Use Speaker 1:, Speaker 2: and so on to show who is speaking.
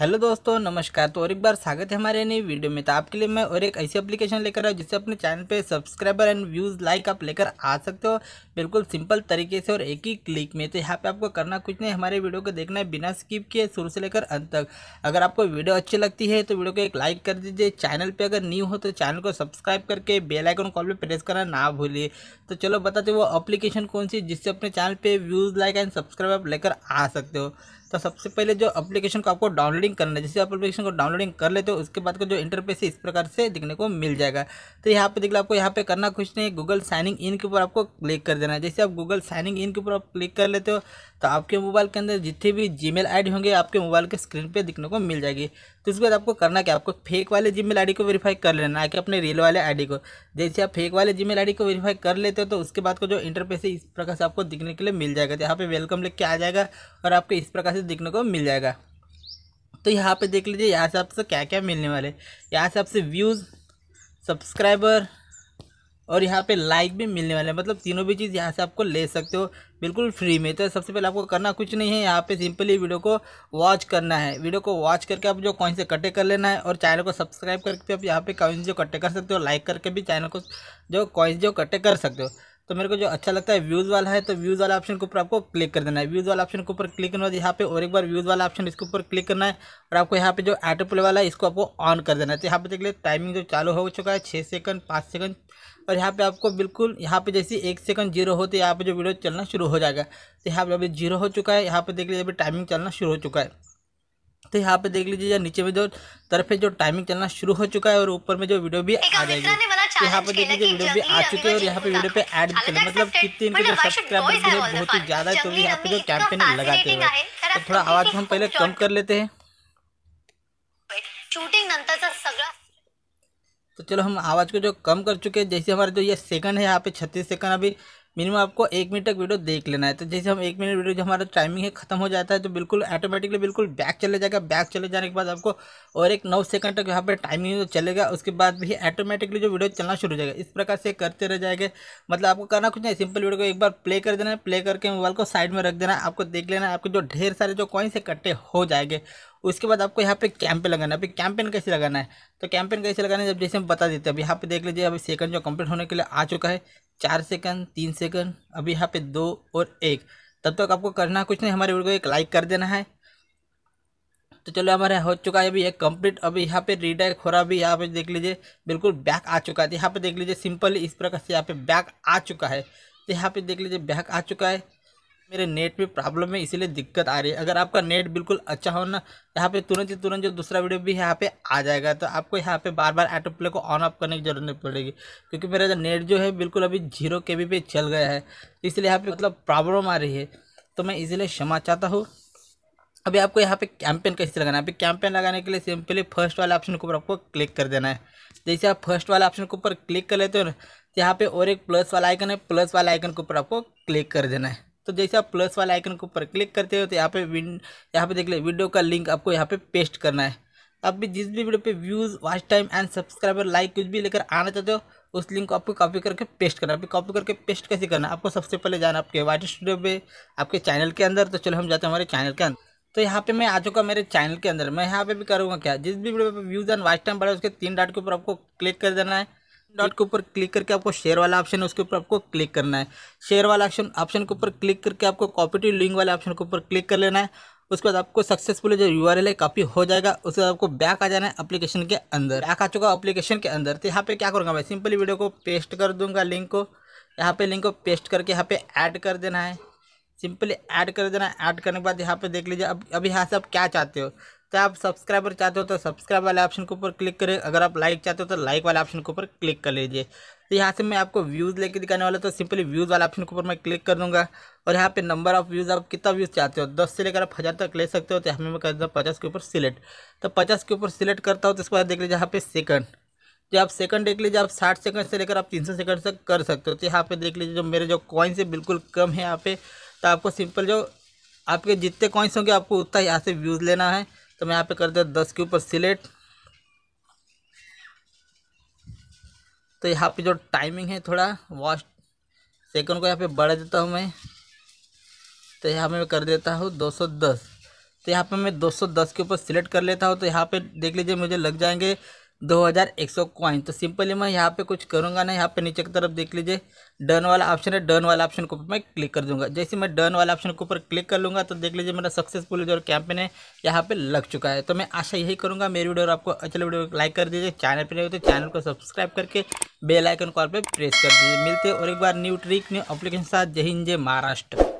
Speaker 1: hello दोस्तों नमस्कार तो और एक बार स्वागत है हमारे नई वीडियो में तो आपके लिए मैं और एक ऐसी एप्लीकेशन लेकर आया जिससे अपने चैनल पे सब्सक्राइबर एंड व्यूज़ लाइक आप लेकर आ सकते हो बिल्कुल सिंपल तरीके से और एक ही क्लिक में तो यहाँ पे आपको करना कुछ नहीं हमारे वीडियो को देखना है बिना स्किप किए शुरू से लेकर अंत तक अगर आपको वीडियो अच्छी लगती है तो वीडियो को एक लाइक कर दीजिए चैनल पर अगर न्यू हो तो चैनल को सब्सक्राइब करके बेलाइकन कॉल पर प्रेस करना ना भूलिए तो चलो बताते वो अप्लीकेशन कौन सी जिससे अपने चैनल पर व्यूज़ लाइक एंड सब्सक्राइब आप लेकर आ सकते हो तो सबसे पहले जो एप्लीकेशन को आपको डाउनलोडिंग करना है जैसे आप एप्लीकेशन को डाउनलोडिंग कर लेते हो उसके बाद का जो इंटरफेस है इस प्रकार से दिखने को मिल जाएगा तो यहाँ पे देख लो आपको यहाँ पे करना कुछ नहीं गूगल साइनिंग इन के ऊपर आपको क्लिक कर देना है जैसे आप गूगल साइनिंग इन के ऊपर आप क्लिक कर लेते हो तो आपके मोबाइल के अंदर जितने भी जी मेल होंगे आपके मोबाइल के स्क्रीन पर दिखने को मिल जाएगी तो उसके बाद आपको करना क्या आपको फेक वाले जी मेल को वेरीफाई कर लेना है कि अपने रियल वाले आई को जैसे आप फेक वाले जी मेल को वेरीफाई कर लेते हो तो उसके बाद का जो इंटरफेस है इस प्रकार से आपको दिखने के लिए मिल जाएगा तो यहाँ पे वेलकम लिख के आ जाएगा और आपको इस प्रकार से देखने को मिल जाएगा तो यहाँ पे देख लीजिए यहाँ से आपसे तो क्या क्या मिलने वाले यहाँ से आपसे व्यूज़ सब्सक्राइबर और यहाँ पे लाइक भी मिलने वाले हैं मतलब तीनों भी चीज़ यहाँ से आपको ले सकते हो बिल्कुल फ्री में तो सबसे पहले आपको करना कुछ नहीं है यहाँ पे सिंपली वीडियो को वॉच करना है वीडियो को वॉच करके आप जो कॉइन से कटे कर लेना है और चैनल को सब्सक्राइब करके आप यहाँ पे कौन जो कटे कर सकते हो लाइक करके भी चैनल को जो कॉइन जो कटे कर सकते हो तो मेरे को जो अच्छा लगता है व्यूज़ वाला है तो व्यूज़ वाला ऑप्शन के ऊपर आपको क्लिक कर देना है व्यूज़ वाला ऑप्शन के ऊपर क्लिक करने वाले यहाँ पे और एक बार व्यूज़ वाला ऑप्शन इसके ऊपर क्लिक करना है और आपको यहाँ पे जो ऑटो प्ले वाला है इसको आपको ऑन कर देना है तो यहाँ पे देख लिए टाइमिंग जो चालू हो चुका है छः सेकंड पाँच सेकंड और यहाँ पे आपको बिल्कुल यहाँ पे जैसे एक सेकंड जीरो होते यहाँ पे जो वीडियो चलना शुरू हो जाएगा तो यहाँ पर अभी जीरो हो चुका है यहाँ पे देख लीजिए अभी टाइमिंग चलना शुरू हो चुका है तो यहाँ पे देख लीजिए नीचे में जो तरफ जो टाइमिंग चलना शुरू हो चुका है और ऊपर में जो वीडियो भी आ जाएगी यहाँ पे देखिए कि वीडियो भी आ चुके हैं और यहाँ पे वीडियो पे ऐड भी चले मतलब कितने इनके जो सब्सक्राइबर भी है बहुत ही ज़्यादा है तो यहाँ पे जो कैंपेन तो लगाते हैं तो थोडा आवाज हम पहले कम कर लेते हैं शूटिंग तो चलो हम आवाज़ को जो कम कर चुके हैं जैसे हमारे जो ये सेकंड है यहाँ पे छत्तीस सेकंड अभी मिनिमम आपको एक मिनट तक वीडियो देख लेना है तो जैसे हम एक मिनट वीडियो जो हमारा टाइमिंग है खत्म हो जाता है तो बिल्कुल ऑटोमेटिकली बिल्कुल बैक चले जाएगा बैक चले जाने के बाद आपको और एक नौ सेकंड तक यहाँ पर टाइमिंग तो चलेगा उसके बाद भी ऑटोमेटिकली जो वीडियो चलना शुरू हो जाएगा इस प्रकार से करते रह जाएंगे मतलब आपको करना कुछ नहीं सिंपल वीडियो को एक बार प्ले कर देना है प्ले करके मोबाइल को साइड में रख देना है आपको देख लेना है आपके जो ढेर सारे जो कॉइन से हो जाएंगे उसके बाद आपको यहाँ पे कैंपेन लगाना है अभी कैंपेन कैसे लगाना है तो कैंपेन कैसे लगाना है जब जैसे हम बता देते हैं अभी यहाँ पे देख लीजिए अभी सेकंड जो कंप्लीट होने के लिए आ चुका है चार सेकंड तीन सेकंड अभी यहाँ पे दो और एक तब तक आपको करना कुछ नहीं हमारे वीडियो को एक लाइक कर देना है तो चलो हमारे हो चुका है अभी एक कंप्लीट अभी यहाँ पे रिडायरेक्ट खोरा भी यहाँ पे देख लीजिए बिल्कुल बैक आ चुका है यहाँ पे देख लीजिए सिंपली इस प्रकार से यहाँ पे बैक आ चुका है तो यहाँ पे देख लीजिए बैक आ चुका है तो मेरे नेट में प्रॉब्लम है इसीलिए दिक्कत आ रही है अगर आपका नेट बिल्कुल अच्छा हो ना यहाँ पे तुरंत ही तुरंत जो दूसरा वीडियो भी यहाँ पे आ जाएगा तो आपको यहाँ पे बार बार ऑटो प्ले को ऑन ऑफ करने की जरूरत नहीं पड़ेगी क्योंकि मेरा जो नेट जो है बिल्कुल अभी जीरो के बी पे चल गया है इसलिए यहाँ पर मतलब प्रॉब्लम आ रही है तो मैं इसीलिए क्षमा चाहता हूँ अभी आपको यहाँ पे कैंपेन कैसे लगाना है अभी कैंपेन लगाने के लिए सिंपली फर्स्ट वाले ऑप्शन के ऊपर आपको क्लिक कर देना है जैसे आप फर्स्ट वाले ऑप्शन के ऊपर क्लिक कर लेते हो ना तो यहाँ पे और एक प्लस वाला आइकन है प्लस वाला आइकन के ऊपर आपको क्लिक कर देना है तो जैसे आप प्लस वाले आइकन के ऊपर क्लिक करते हो तो यहाँ पे विन यहाँ पे देख ले वीडियो का लिंक आपको यहाँ पे पेस्ट करना है आप भी जिस भी वीडियो पे views watch time and subscriber like कुछ भी लेकर आना चाहते हो उस लिंक को आपको कॉपी करके पेस्ट करना है कॉपी करके पेस्ट कैसे करना आपको सबसे पहले जाना आपके वाइट स्टूडियो पर आपके चैनल के अंदर तो चलो हम जाते हैं हमारे चैनल के अंदर तो यहाँ पे मैं आ चुका मेरे चैनल के अंदर मैं यहाँ पे भी करूँगा क्या जिस भी वीडियो पे व्यूज़ एंड वाच टाइम बढ़ा उसके तीन डाट के ऊपर आपको क्लिक कर देना है डॉट के ऊपर क्लिक करके आपको शेयर वाला ऑप्शन है उसके ऊपर आपको क्लिक करना है शेयर वाला ऑप्शन ऑप्शन के ऊपर क्लिक करके आपको कॉपी टू लिंक वाले ऑप्शन के ऊपर क्लिक कर लेना है उसके बाद आपको सक्सेसफुल जो यू है कॉपी हो जाएगा उसके बाद आपको बैक आ जाना है अपलीकेशन के अंदर बैक आ चुका अपलीकेशन के अंदर तो यहाँ पे क्या करूँगा मैं सिंपली वीडियो को पेस्ट कर दूंगा लिंक को यहाँ पे लिंक को पेस्ट करके यहाँ पे ऐड कर देना है सिंपली ऐड कर देना ऐड करने के बाद यहाँ पे देख लीजिए अब अभी यहाँ से आप क्या चाहते हो तो आप सब्सक्राइबर चाहते हो तो सब्सक्राइब वाले ऑप्शन के ऊपर क्लिक करें अगर आप लाइक चाहते हो तो लाइक वाले ऑप्शन के ऊपर क्लिक कर लीजिए तो यहाँ से मैं आपको व्यूज़ लेके दिखाने वाला तो सिंपली व्यूज़ वाले ऑप्शन के ऊपर मैं क्लिक कर दूंगा और यहाँ पे नंबर ऑफ़ व्यूज़ आप कितना व्यूज़ चाहते हो दस से लेकर आप हज़ार तक ले सकते हो तो यहाँ में मैं करता हूँ पचास के ऊपर सिलेक्ट तो पचास के ऊपर सिलेक्ट करता हूँ तो इसके बाद देख लीजिए यहाँ पे सेकंड जो आप सेकंड देख लीजिए आप साठ सेकंड से लेकर आप तीन सौ सेकंड तक कर सकते हो तो यहाँ पे देख लीजिए जो मेरे जो कॉइन्स है बिल्कुल कम है यहाँ पे तो आपको सिंपल जो आपके जितने कॉइन्स होंगे आपको उतना यहाँ से व्यूज़ लेना है तो मैं यहाँ पे कर दिया दस के ऊपर सिलेक्ट तो यहाँ पे जो टाइमिंग है थोड़ा वास्ट सेकंड को यहाँ पे बढ़ा देता हूँ मैं तो यहाँ पे मैं कर देता हूँ दो सौ दस तो यहाँ पे मैं दो सौ दस के ऊपर सिलेक्ट कर लेता हूँ तो यहाँ पे देख लीजिए मुझे लग जाएंगे दो हज़ार एक सौ कॉइन तो सिंपली मैं यहाँ पे कुछ करूँगा ना यहाँ पे नीचे की तरफ देख लीजिए डन वाला ऑप्शन है डन वाला ऑप्शन के ऊपर मैं क्लिक कर दूंगा जैसे मैं डन वाला ऑप्शन के ऊपर क्लिक कर लूँगा तो देख लीजिए मेरा सक्सेसफुल जो कैंपेन है यहाँ पे लग चुका है तो मैं आशा यही करूँगा मेरी वीडियो आपको अच्छे वीडियो लाइक कर दीजिए चैनल पर नहीं होते तो चैनल को सब्सक्राइब करके बेलाइकन कॉल पर प्रेस कर दीजिए मिलते और एक बार न्यू ट्रिक न्यू अप्लीकेशन साथ जय हिंद जय महाराष्ट्र